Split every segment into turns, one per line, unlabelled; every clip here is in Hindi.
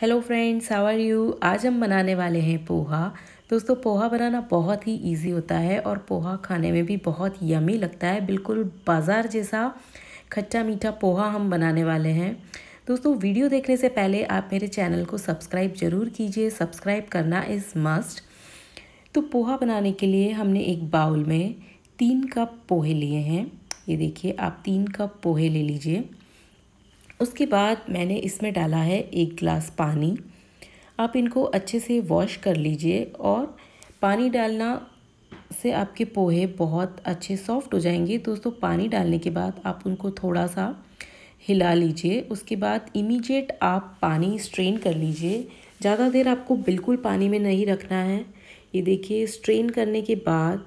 hello friends how are you आज हम बनाने वाले हैं पोहा दोस्तों पोहा बनाना बहुत ही इजी होता है और पोहा खाने में भी बहुत यमी लगता है बिल्कुल बाज़ार जैसा खट्टा मीठा पोहा हम बनाने वाले हैं दोस्तों वीडियो देखने से पहले आप मेरे चैनल को सब्सक्राइब ज़रूर कीजिए सब्सक्राइब करना इज़ मस्ट तो पोहा बनाने के लिए हमने एक बाउल में तीन कप पोहे लिए हैं ये देखिए आप तीन कप पोहे ले लीजिए उसके बाद मैंने इसमें डाला है एक गिलास पानी आप इनको अच्छे से वॉश कर लीजिए और पानी डालना से आपके पोहे बहुत अच्छे सॉफ्ट हो जाएंगे दोस्तों पानी डालने के बाद आप उनको थोड़ा सा हिला लीजिए उसके बाद इमीडिएट आप पानी स्ट्रेन कर लीजिए ज़्यादा देर आपको बिल्कुल पानी में नहीं रखना है ये देखिए स्ट्रेन करने के बाद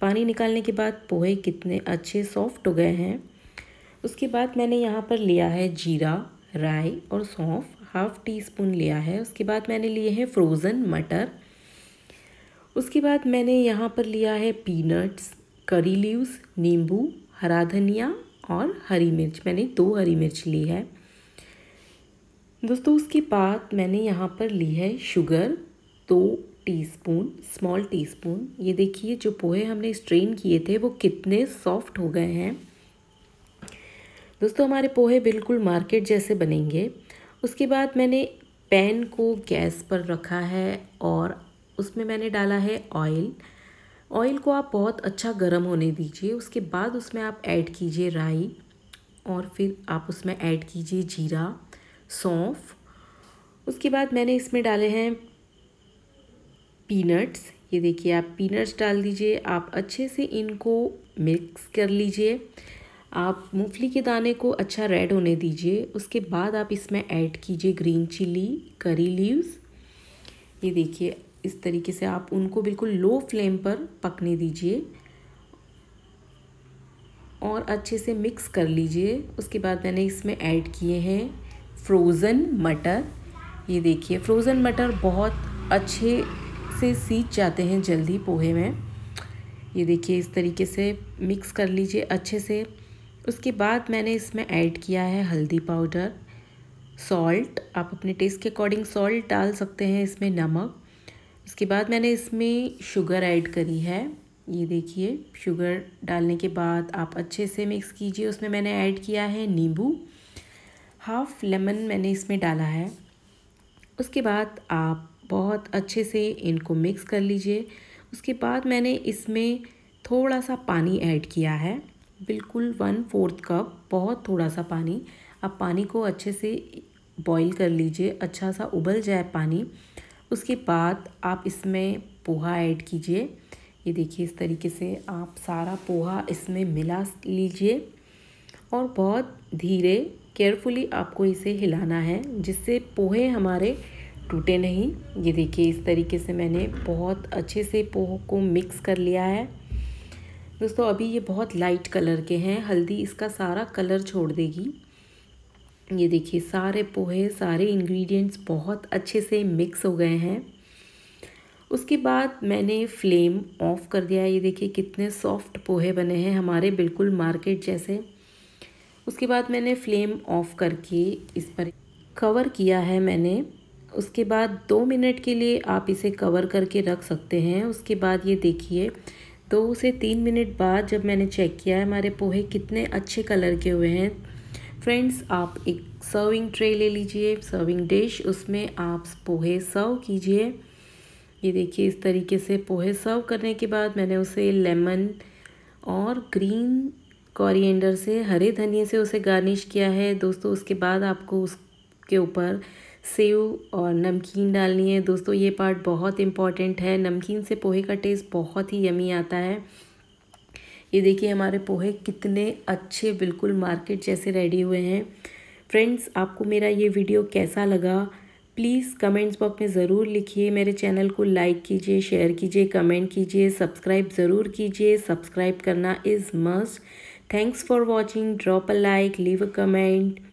पानी निकालने के बाद पोहे कितने अच्छे सॉफ्ट हो गए हैं उसके बाद मैंने यहाँ पर लिया है जीरा राई और सौंफ हाफ़ टी स्पून लिया है उसके बाद मैंने लिए हैं फ्रोज़न मटर उसके बाद मैंने यहाँ पर लिया है पीनट्स करी लीव्स नींबू हरा धनिया और हरी मिर्च मैंने दो हरी मिर्च ली है दोस्तों उसके बाद मैंने यहाँ पर ली है शुगर दो टीस्पून स्मॉल टीस्पून ये देखिए जो पोहे हमने स्ट्रेन किए थे वो कितने सॉफ्ट हो गए हैं दोस्तों हमारे पोहे बिल्कुल मार्केट जैसे बनेंगे उसके बाद मैंने पैन को गैस पर रखा है और उसमें मैंने डाला है ऑयल ऑयल को आप बहुत अच्छा गर्म होने दीजिए उसके बाद उसमें आप ऐड कीजिए राई और फिर आप उसमें ऐड कीजिए जीरा सौंफ उसके बाद मैंने इसमें डाले हैं पीनट्स ये देखिए आप पीनट्स डाल दीजिए आप अच्छे से इनको मिक्स कर लीजिए आप मूंगफली के दाने को अच्छा रेड होने दीजिए उसके बाद आप इसमें ऐड कीजिए ग्रीन चिली करी लीव्स ये देखिए इस तरीके से आप उनको बिल्कुल लो फ्लेम पर पकने दीजिए और अच्छे से मिक्स कर लीजिए उसके बाद मैंने इसमें ऐड किए हैं फ्रोज़न मटर ये देखिए फ्रोज़न मटर बहुत अच्छे से सीख जाते हैं जल्दी पोहे में ये देखिए इस तरीके से मिक्स कर लीजिए अच्छे से उसके बाद मैंने इसमें ऐड किया है हल्दी पाउडर सॉल्ट आप अपने टेस्ट के अकॉर्डिंग सॉल्ट डाल सकते हैं इसमें नमक उसके बाद मैंने इसमें शुगर ऐड करी है ये देखिए शुगर डालने के बाद आप अच्छे से मिक्स कीजिए उसमें मैंने ऐड किया है नींबू हाफ लेमन मैंने इसमें डाला है उसके बाद आप बहुत अच्छे से इनको मिक्स कर लीजिए उसके बाद मैंने इसमें थोड़ा सा पानी ऐड किया है बिल्कुल वन फोर्थ कप बहुत थोड़ा सा पानी अब पानी को अच्छे से बॉईल कर लीजिए अच्छा सा उबल जाए पानी उसके बाद आप इसमें पोहा ऐड कीजिए ये देखिए इस तरीके से आप सारा पोहा इसमें मिला लीजिए और बहुत धीरे केयरफुली आपको इसे हिलाना है जिससे पोहे हमारे टूटे नहीं ये देखिए इस तरीके से मैंने बहुत अच्छे से पोह को मिक्स कर लिया है दोस्तों अभी ये बहुत लाइट कलर के हैं हल्दी इसका सारा कलर छोड़ देगी ये देखिए सारे पोहे सारे इंग्रेडिएंट्स बहुत अच्छे से मिक्स हो गए हैं उसके बाद मैंने फ्लेम ऑफ कर दिया ये देखिए कितने सॉफ्ट पोहे बने हैं हमारे बिल्कुल मार्केट जैसे उसके बाद मैंने फ्लेम ऑफ करके इस पर कवर किया है मैंने उसके बाद दो मिनट के लिए आप इसे कवर करके रख सकते हैं उसके बाद ये देखिए दो से तीन मिनट बाद जब मैंने चेक किया है हमारे पोहे कितने अच्छे कलर के हुए हैं फ्रेंड्स आप एक सर्विंग ट्रे ले लीजिए सर्विंग डिश उसमें आप पोहे सर्व कीजिए ये देखिए इस तरीके से पोहे सर्व करने के बाद मैंने उसे लेमन और ग्रीन कॉरिएंडर से हरे धनिए से उसे गार्निश किया है दोस्तों उसके बाद आपको उसके ऊपर सेव और नमकीन डालनी है दोस्तों ये पार्ट बहुत इम्पॉर्टेंट है नमकीन से पोहे का टेस्ट बहुत ही यमी आता है ये देखिए हमारे पोहे कितने अच्छे बिल्कुल मार्केट जैसे रेडी हुए हैं फ्रेंड्स आपको मेरा ये वीडियो कैसा लगा प्लीज़ कमेंट्स बॉक्स में ज़रूर लिखिए मेरे चैनल को लाइक कीजिए शेयर कीजिए कमेंट कीजिए सब्सक्राइब ज़रूर कीजिए सब्सक्राइब करना is must thanks for watching drop a like leave a comment